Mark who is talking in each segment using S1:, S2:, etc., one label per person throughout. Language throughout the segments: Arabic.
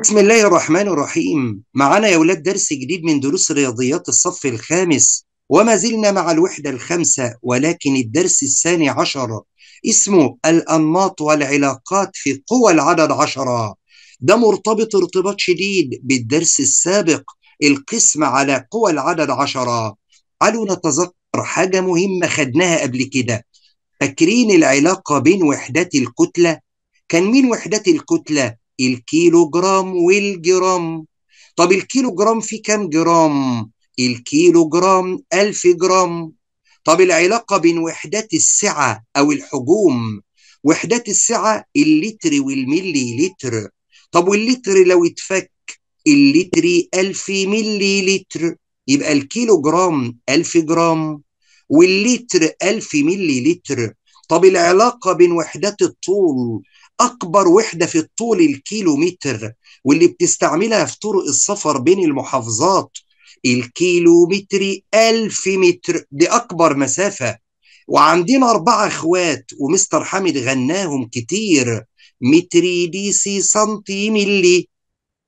S1: بسم الله الرحمن الرحيم معنا يا ولاد درس جديد من دروس رياضيات الصف الخامس وما زلنا مع الوحدة الخامسة ولكن الدرس الثاني عشر اسمه الأنماط والعلاقات في قوى العدد عشرة ده مرتبط ارتباط شديد بالدرس السابق القسم على قوى العدد عشرة تعالوا نتذكر حاجة مهمة خدناها قبل كده فاكرين العلاقة بين وحدات الكتلة كان مين وحدات الكتلة الكيلو جرام والجرام طب الكيلو جرام فيه كام جرام الكيلو جرام ألف جرام طب العلاقة بين وحدات السعة أو الحجوم وحدات السعة اللتر والملي لتر طب واللتر لو اتفك اللتر ألف ملي لتر يبقى الكيلو جرام ألف جرام واللتر ألف ملي لتر طب العلاقة بين وحدات الطول اكبر وحده في الطول الكيلومتر واللي بتستعملها في طرق السفر بين المحافظات الكيلومتري 1000 متر دي اكبر مسافه وعندنا اربعه اخوات ومستر حامد غناهم كتير متري دي سي سنتي ملي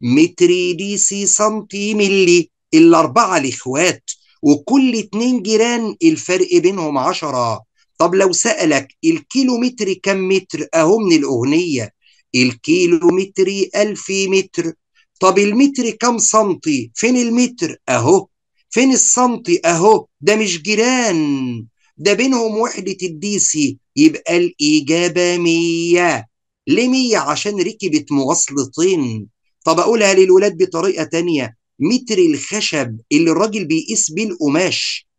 S1: متري دي سي سنتي ملي الاربعه الاخوات وكل اتنين جيران الفرق بينهم عشرة طب لو سألك الكيلومتر كم متر أهو من الأغنية الكيلومتر ألف متر طب المتر كم سنتي فين المتر أهو فين السنتي أهو ده مش جيران ده بينهم وحدة الدي سي يبقى الإجابة مية ليه مية عشان ركبت مواصلتين طب أقولها للولاد بطريقة تانية متر الخشب اللي الراجل بيقيس بيه القماش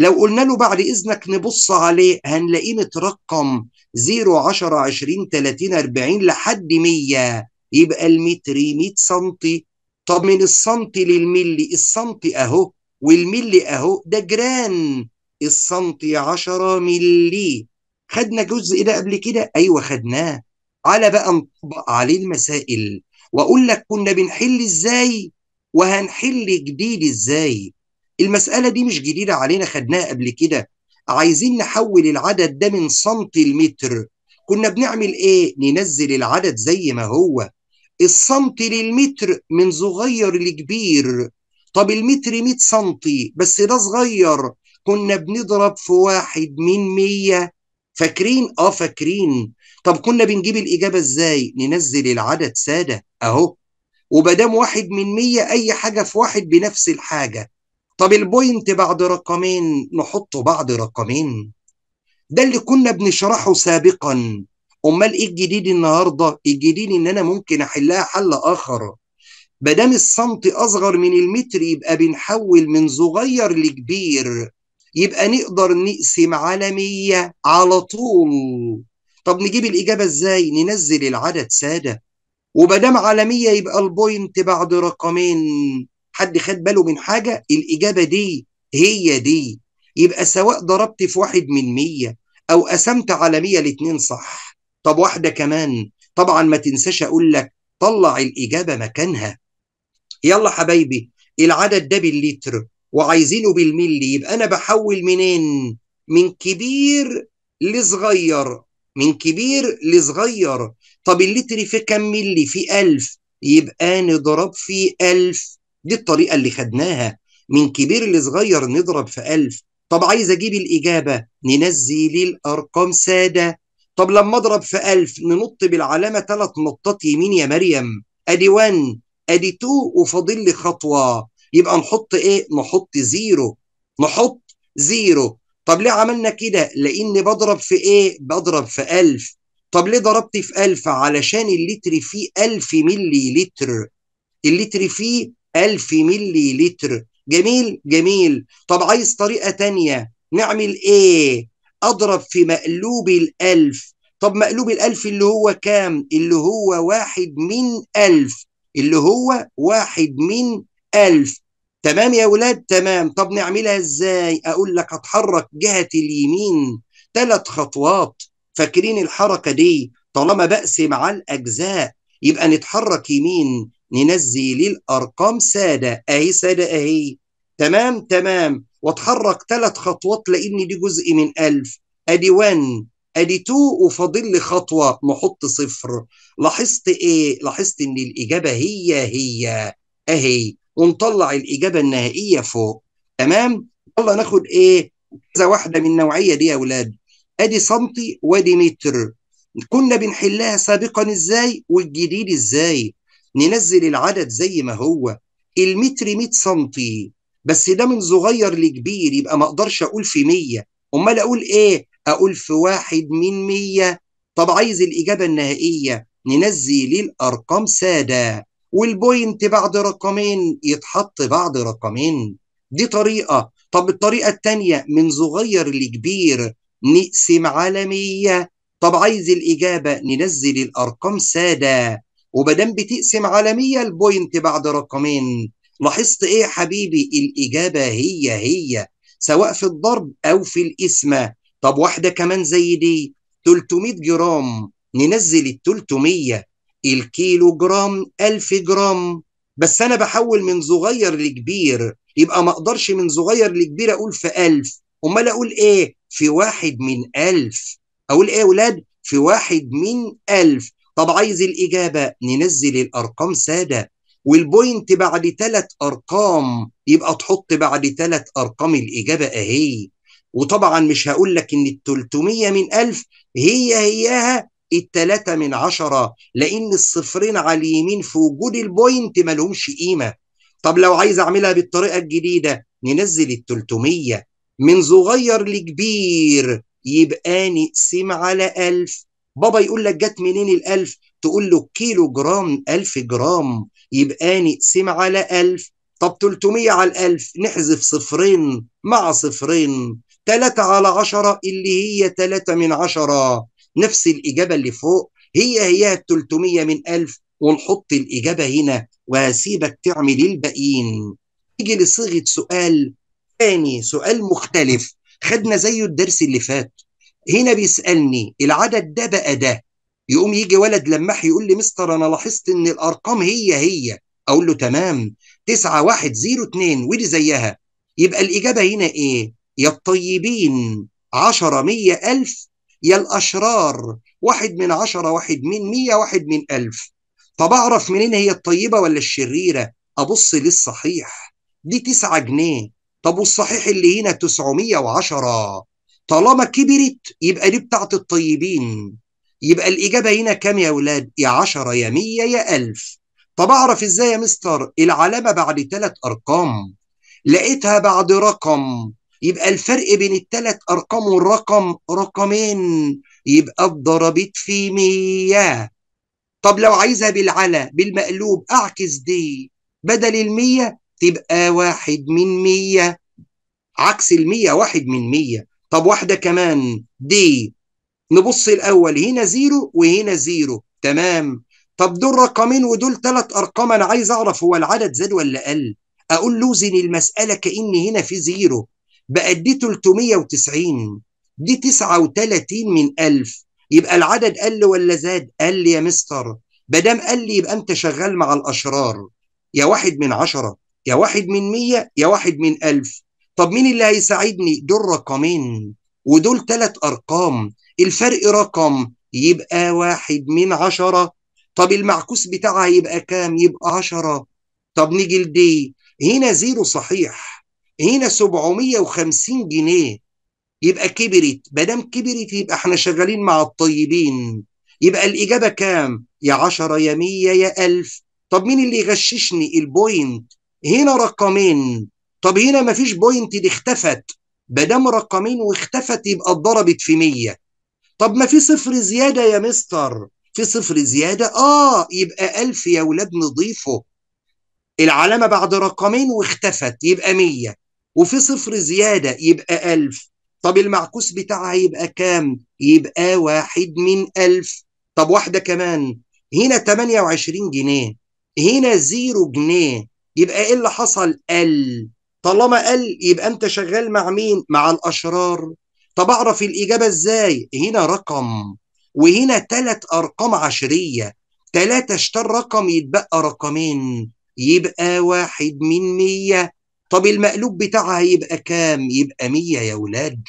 S1: لو قلنا له بعد إذنك نبص عليه هنلاقيه مترقم 0 10 20 30 40 لحد 100 يبقى المتر 100 سنتي طب من السنتي للملي السنتي أهو والملي أهو ده جران السنتي 10 ملي خدنا جزء ده قبل كده أيوه خدناه على بقى نطبق عليه المسائل وأقول لك كنا بنحل إزاي وهنحل جديد إزاي المسألة دي مش جديدة علينا خدناها قبل كده عايزين نحول العدد ده من سنتي المتر كنا بنعمل ايه ننزل العدد زي ما هو السنتي للمتر من صغير لكبير طب المتر 100 سنتي بس ده صغير كنا بنضرب في واحد من 100 فاكرين اه فاكرين طب كنا بنجيب الاجابه ازاي ننزل العدد ساده اهو وبدام واحد من 100 اي حاجه في واحد بنفس الحاجه طب البوينت بعد رقمين نحطه بعد رقمين ده اللي كنا بنشرحه سابقا امال ايه الجديد النهارده الجديد ان انا ممكن احلها حل اخر ما دام السنت اصغر من المتر يبقى بنحول من صغير لكبير يبقى نقدر نقسم على 100 على طول طب نجيب الاجابه ازاي ننزل العدد ساده وبدام على 100 يبقى البوينت بعد رقمين حد خد باله من حاجه الاجابه دي هي دي يبقى سواء ضربت في واحد من مية او قسمت على مية الاتنين صح طب واحده كمان طبعا ما تنساش اقول لك طلع الاجابه مكانها يلا حبايبي العدد ده باللتر وعايزينه بالملي يبقى انا بحول منين من كبير لصغير من كبير لصغير طب اللتر في كم ملي في ألف يبقى نضرب في ألف دي الطريقه اللي خدناها من كبير لصغير نضرب في ألف طب عايز أجيب الإجابة ننزل الأرقام سادة طب لما أضرب في ألف ننط بالعلامة ثلاث نطات يمين يا مريم أدي 1 أدي 2 وفاضل لي خطوة يبقى نحط إيه؟ نحط زيرو نحط زيرو طب ليه عملنا كده؟ لان بضرب في إيه؟ بضرب في ألف طب ليه ضربت في ألف؟ علشان اللتر فيه ألف ملي لتر اللتر فيه 1000 ملي لتر جميل جميل طب عايز طريقة تانية نعمل ايه اضرب في مقلوب الالف طب مقلوب الالف اللي هو كام اللي هو واحد من الف اللي هو واحد من الف تمام يا ولاد تمام طب نعملها ازاي اقول لك اتحرك جهة اليمين ثلاث خطوات فاكرين الحركة دي طالما بقسم على الاجزاء يبقى نتحرك يمين ننزل الأرقام سادة أهي سادة أهي تمام تمام واتحرك ثلاث خطوات لأن دي جزء من ألف أدي 1 أدي 2 وفاضل لي خطوة نحط صفر لاحظت إيه؟ لاحظت إن الإجابة هي هي أهي ونطلع الإجابة النهائية فوق تمام؟ يلا ناخد إيه؟ كذا واحدة من النوعية دي يا أولاد أدي سنتي وأدي متر كنا بنحلها سابقا إزاي والجديد إزاي ننزل العدد زي ما هو المتر 100 سنتي بس ده من صغير لكبير يبقى ما اقدرش اقول في 100 امال اقول ايه اقول في واحد من 100 طب عايز الاجابه النهائيه ننزل الارقام ساده والبوينت بعد رقمين يتحط بعد رقمين دي طريقه طب الطريقه الثانيه من صغير لكبير نقسم على 100 طب عايز الاجابه ننزل الارقام ساده ومادام بتقسم عالميه البوينت بعد رقمين لاحظت ايه يا حبيبي الاجابه هي هي سواء في الضرب او في القسمه طب واحده كمان زي دي 300 جرام ننزل ال 300 الكيلو جرام 1000 جرام بس انا بحول من صغير لكبير يبقى ما اقدرش من صغير لكبير اقول في 1000 امال اقول ايه في واحد من 1000 اقول ايه يا اولاد في واحد من ألف طب عايز الإجابة ننزل الأرقام سادة والبوينت بعد ثلاث أرقام يبقى تحط بعد ثلاث أرقام الإجابة أهي وطبعا مش هقول لك إن ال 300 من 1000 هي هياها التلاتة من عشرة لأن الصفرين على اليمين في وجود البوينت ملهمش قيمة طب لو عايز أعملها بالطريقة الجديدة ننزل ال 300 من صغير لكبير يبقى نقسم على 1000 بابا يقول لك جت منين الألف تقول له كيلو جرام ألف جرام يبقى نقسم على ألف طب 300 على الألف نحذف صفرين مع صفرين 3 على 10 اللي هي 3 من 10 نفس الإجابة اللي فوق هي هي 300 من 1000 ونحط الإجابة هنا وهسيبك تعمل الباقيين نيجي لصيغة سؤال ثاني سؤال مختلف خدنا زيه الدرس اللي فات هنا بيسالني العدد ده بقى ده يقوم يجي ولد لماح يقول لي مستر انا لاحظت ان الارقام هي هي اقول له تمام 2 ودي زيها يبقى الاجابه هنا ايه يا الطيبين 10 100 ألف يا الأشرار واحد من عشرة واحد من مية واحد من ألف طب أعرف منين هي الطيبة ولا الشريرة أبص للصحيح دي تسعة جنيه طب والصحيح اللي هنا تسعمية وعشرة طالما كبرت يبقى دي بتاعت الطيبين يبقى الإجابة هنا كام يا اولاد يا 10 يا 100 يا 1000 طب أعرف إزاي يا مستر العلامة بعد ثلاث أرقام لقيتها بعد رقم يبقى الفرق بين الثلاث أرقام والرقم رقمين يبقى اتضربت في مية طب لو عايزها بالعلى بالمقلوب أعكس دي بدل المية تبقى واحد من مية عكس المية واحد من مية طب واحدة كمان دي نبص الأول هنا زيرو وهنا زيرو تمام طب دول رقمين ودول ثلاث أرقام أنا عايز أعرف هو العدد زاد ولا قل أقول لوزن المسألة كأن هنا في زيرو بقى دي 390 دي 39 من 1000 يبقى العدد قل ولا زاد؟ قل يا مستر بدام قل يبقى أنت شغال مع الأشرار يا واحد من عشرة يا واحد من مية يا واحد من ألف طب مين اللي هيساعدني دول رقمين ودول ثلاث أرقام الفرق رقم يبقى واحد من عشرة طب المعكوس بتاعها يبقى كام يبقى عشرة طب نيجي لدي هنا زيرو صحيح هنا 750 جنيه يبقى كبرت مادام كبرت يبقى احنا شغالين مع الطيبين يبقى الإجابة كام يا عشرة يا 100 يا 1000 طب مين اللي يغششني البوينت هنا رقمين طب هنا مفيش بوينت دي اختفت ما دام رقمين واختفت يبقى اتضربت في 100 طب ما في صفر زياده يا مستر في صفر زياده اه يبقى 1000 يا ولاد نضيفه العلامه بعد رقمين واختفت يبقى 100 وفي صفر زياده يبقى 1000 طب المعكوس بتاعها يبقى كام يبقى واحد من 1000 طب واحده كمان هنا 28 جنيه هنا 0 جنيه يبقى ايه اللي حصل قل طالما قال يبقى انت شغال مع مين مع الاشرار طب اعرف الاجابه ازاي هنا رقم وهنا ثلاث ارقام عشريه ثلاثه اشتر رقم يتبقى رقمين يبقى واحد من مية طب المقلوب بتاعها يبقى كام يبقى مية يا ولاد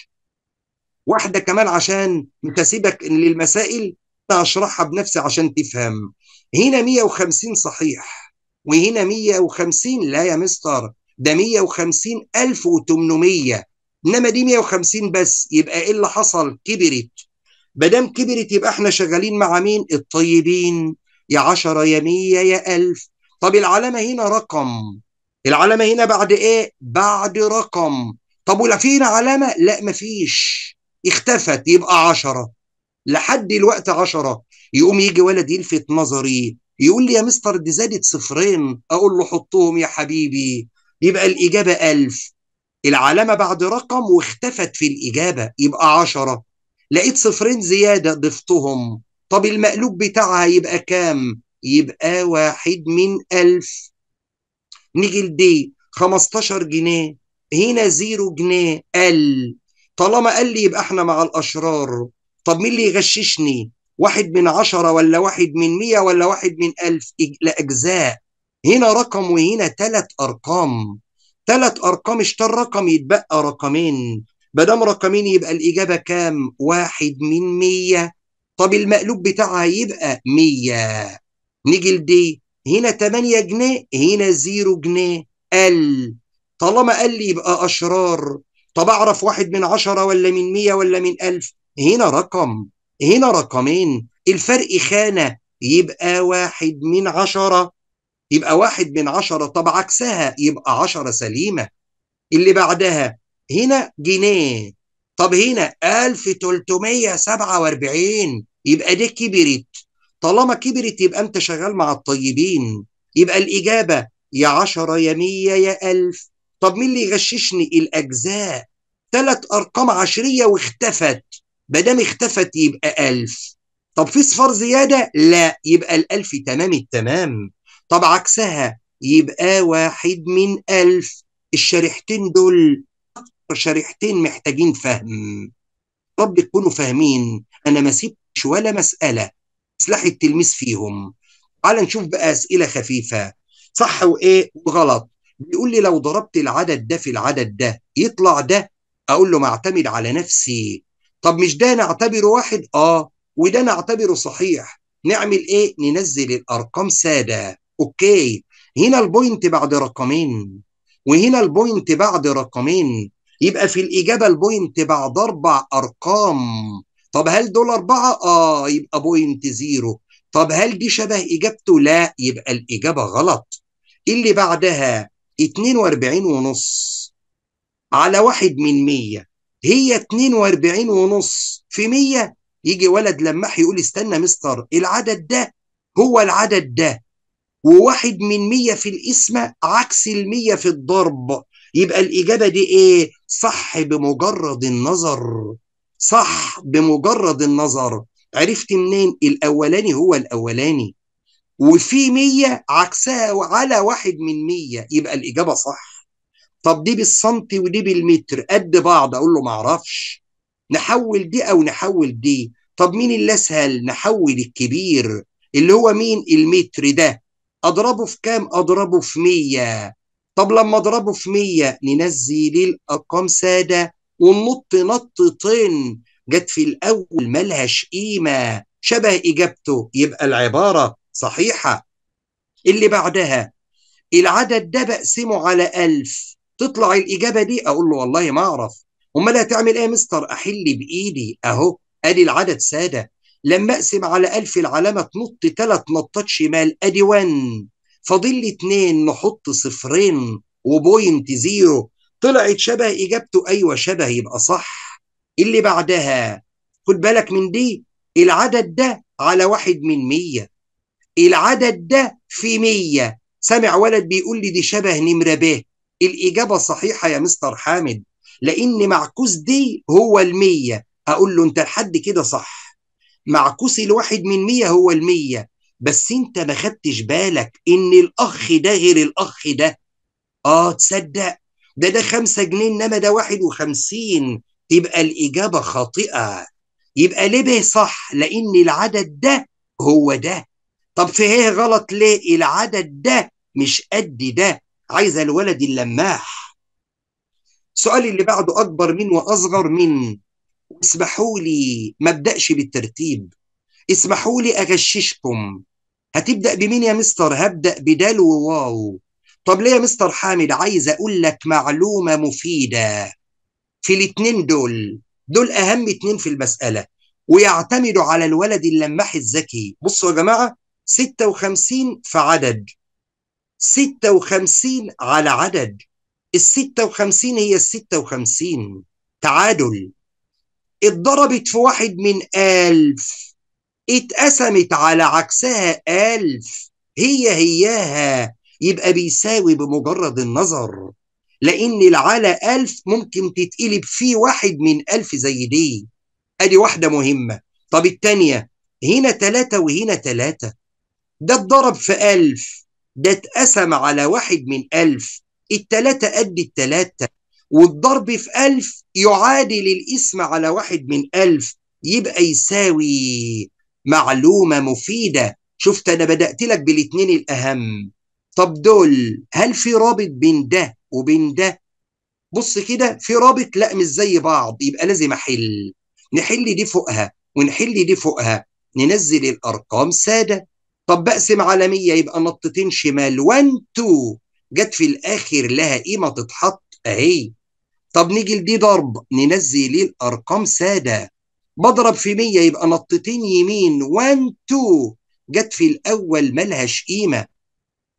S1: واحدة كمان عشان تسيبك للمسائل أشرحها بنفسي عشان تفهم هنا 150 صحيح وهنا 150 لا يا مستر ده 150800 انما دي 150 بس يبقى ايه اللي حصل كبرت ما دام كبرت يبقى احنا شغالين مع مين الطيبين يا 10 يا 100 يا 1000 طب العلامه هنا رقم العلامه هنا بعد ايه بعد رقم طب ولا فينا علامه لا مفيش اختفت يبقى 10 لحد دلوقتي 10 يقوم يجي ولد يلفت نظري يقول لي يا مستر دي زادت صفرين اقول له حطهم يا حبيبي يبقى الإجابة ألف العلامة بعد رقم واختفت في الإجابة يبقى عشرة لقيت صفرين زيادة ضفتهم طب المقلوب بتاعها يبقى كام يبقى واحد من ألف نيجي لدي 15 جنيه هنا زيرو جنيه قل طالما قال لي يبقى احنا مع الأشرار طب مين اللي يغششني واحد من عشرة ولا واحد من مية ولا واحد من ألف لأجزاء هنا رقم وهنا ثلاث ارقام ثلاث ارقام اشتر رقم يتبقى رقمين بدم رقمين يبقى الاجابه كام واحد من مية طب المقلوب بتاعها يبقى مية نيجي لدي هنا 8 جنيه هنا 0 جنيه قل طالما قل يبقى اشرار طب اعرف واحد من عشرة ولا من مية ولا من ألف هنا رقم هنا رقمين الفرق خانة يبقى واحد من عشرة يبقى واحد من عشرة طب عكسها يبقى عشرة سليمة اللي بعدها هنا جنيه طب هنا 1347 يبقى دي كبرت طالما كبرت يبقى انت شغال مع الطيبين يبقى الإجابة يا عشرة يا مية يا ألف طب مين اللي يغششني الأجزاء ثلاث أرقام عشرية واختفت مادام اختفت يبقى ألف طب في صفار زيادة لا يبقى الألف تمام التمام طب عكسها يبقى واحد من ألف الشريحتين دول أكتر شريحتين محتاجين فهم طب يكونوا فاهمين أنا ما سيبتش ولا مسألة سلاح التلميذ فيهم تعال نشوف بقى أسئلة خفيفة صح وإيه وغلط بيقول لي لو ضربت العدد ده في العدد ده يطلع ده أقول له ما أعتمد على نفسي طب مش ده نعتبره واحد آه وده نعتبره صحيح نعمل إيه ننزل الأرقام سادة اوكي هنا البوينت بعد رقمين وهنا البوينت بعد رقمين يبقى في الاجابه البوينت بعد اربع ارقام طب هل دول اربعه اه يبقى بوينت زيرو طب هل دي شبه اجابته لا يبقى الاجابه غلط اللي بعدها 42 ونص على واحد من 100 هي 42 ونص في 100 يجي ولد لماح يقول استنى مستر العدد ده هو العدد ده وواحد من مية في القسمة عكس المية في الضرب يبقى الإجابة دي إيه؟ صح بمجرد النظر صح بمجرد النظر عرفت منين؟ الأولاني هو الأولاني وفي مية عكسها على واحد من مية يبقى الإجابة صح طب دي بالسنتي ودي بالمتر قد بعض أقول له معرفش نحول دي أو نحول دي طب مين اللي أسهل؟ نحول الكبير اللي هو مين؟ المتر ده اضربه في كام اضربه في 100 طب لما اضربه في 100 ننزل الارقام ساده وننط نطتين جت في الاول ملهاش قيمه شبه اجابته يبقى العباره صحيحه اللي بعدها العدد ده بقسمه على 1000 تطلع الاجابه دي اقول له والله ما اعرف امال هتعمل ايه يا مستر احل بايدي اهو ادي العدد ساده لما اقسم على الف العلامه تنط ثلاث نطات شمال ادي 1 فاضل اتنين نحط صفرين وبوينت زيرو طلعت شبه اجابته ايوه شبه يبقى صح اللي بعدها خد بالك من دي العدد ده على واحد من 100 العدد ده في 100 سامع ولد بيقول لي دي شبه نمره ب الاجابه صحيحه يا مستر حامد لان معكوس دي هو المية اقول له انت لحد كده صح معكوس الواحد من مية هو المية بس انت ما خدتش بالك ان الاخ ده غير الاخ ده اه تصدق ده ده خمسة جنيه انما ده واحد وخمسين تبقى الاجابة خاطئة يبقى ليه به صح لان العدد ده هو ده طب في ايه غلط ليه العدد ده مش قد ده عايز الولد اللماح سؤال اللي بعده اكبر من واصغر من اسمحوا لي ما ابداش بالترتيب اسمحوا لي اغششكم هتبدا بمين يا مستر هبدا بدال وواو طب ليه يا مستر حامد عايز اقول لك معلومه مفيده في الاتنين دول دول اهم اتنين في المساله ويعتمدوا على الولد اللماح الذكي بصوا يا جماعه 56 في عدد 56 على عدد ال 56 هي ال 56 تعادل اتضربت في واحد من ألف اتقسمت على عكسها ألف هي هياها يبقى بيساوي بمجرد النظر لأن العلى ألف ممكن تتقلب فيه واحد من ألف زي دي أدي واحدة مهمة طب التانية هنا تلاتة وهنا تلاتة ده اتضرب في ألف ده اتقسم على واحد من ألف التلاتة قد التلاتة والضرب في ألف يعادل الاسم على واحد من ألف يبقى يساوي معلومة مفيدة شفت أنا بدأت لك بالاتنين الأهم طب دول هل في رابط بين ده وبين ده بص كده في رابط لا مش زي بعض يبقى لازم أحل نحل دي فوقها ونحل دي فوقها ننزل الأرقام سادة طب بقسم على 100 يبقى نطتين شمال 1 2 جت في الآخر لها قيمة تتحط أهي طب نيجي لدي ضرب ننزل الارقام ساده بضرب في 100 يبقى نطتين يمين 1 2 جت في الاول ملهاش قيمه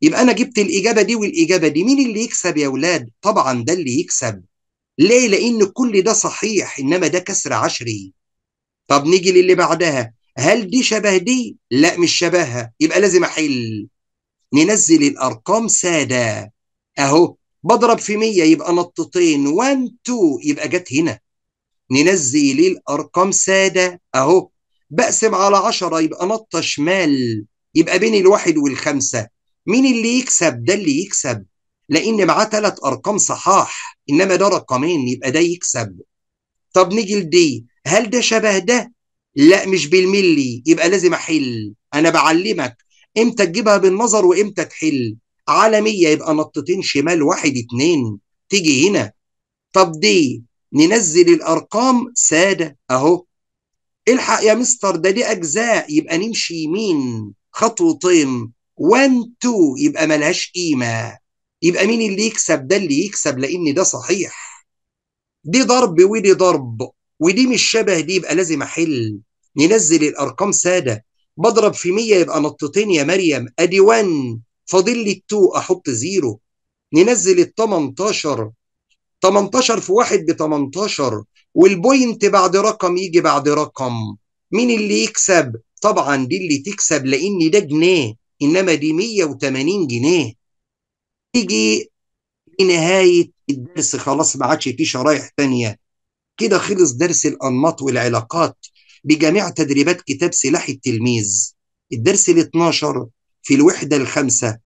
S1: يبقى انا جبت الاجابه دي والاجابه دي مين اللي يكسب يا اولاد طبعا ده اللي يكسب ليه لان كل ده صحيح انما ده كسر عشري طب نيجي للي بعدها هل دي شبه دي لا مش شبهها يبقى لازم احل ننزل الارقام ساده اهو بضرب في 100 يبقى نطتين 1 2 يبقى جت هنا ننزل الارقام ساده اهو بقسم على 10 يبقى نطه شمال يبقى بين الواحد والخمسه مين اللي يكسب ده اللي يكسب لان معاه ثلاث ارقام صحاح انما ده رقمين يبقى ده يكسب طب نيجي لدي هل ده شبه ده لا مش بالملي يبقى لازم احل انا بعلمك امتى تجيبها بالنظر وامتى تحل عالميه يبقى نطتين شمال واحد اتنين تيجي هنا طب دي ننزل الارقام ساده اهو الحق يا مستر ده دي اجزاء يبقى نمشي يمين خطوتين 1 2 يبقى ملهاش قيمه يبقى مين اللي يكسب ده اللي يكسب لان ده صحيح دي ضرب ودي ضرب ودي مش شبه دي يبقى لازم احل ننزل الارقام ساده بضرب في 100 يبقى نطتين يا مريم ادي 1 فاضل لي التو احط زيرو ننزل ال 18 18 في واحد ب 18 والبوينت بعد رقم يجي بعد رقم مين اللي يكسب طبعا دي اللي تكسب لان ده جنيه انما دي 180 جنيه تيجي لنهايه الدرس خلاص ما عادش فيه شرايح تانية كده خلص درس الانماط والعلاقات بجميع تدريبات كتاب سلاح التلميذ الدرس ال 12 في الوحدة الخامسة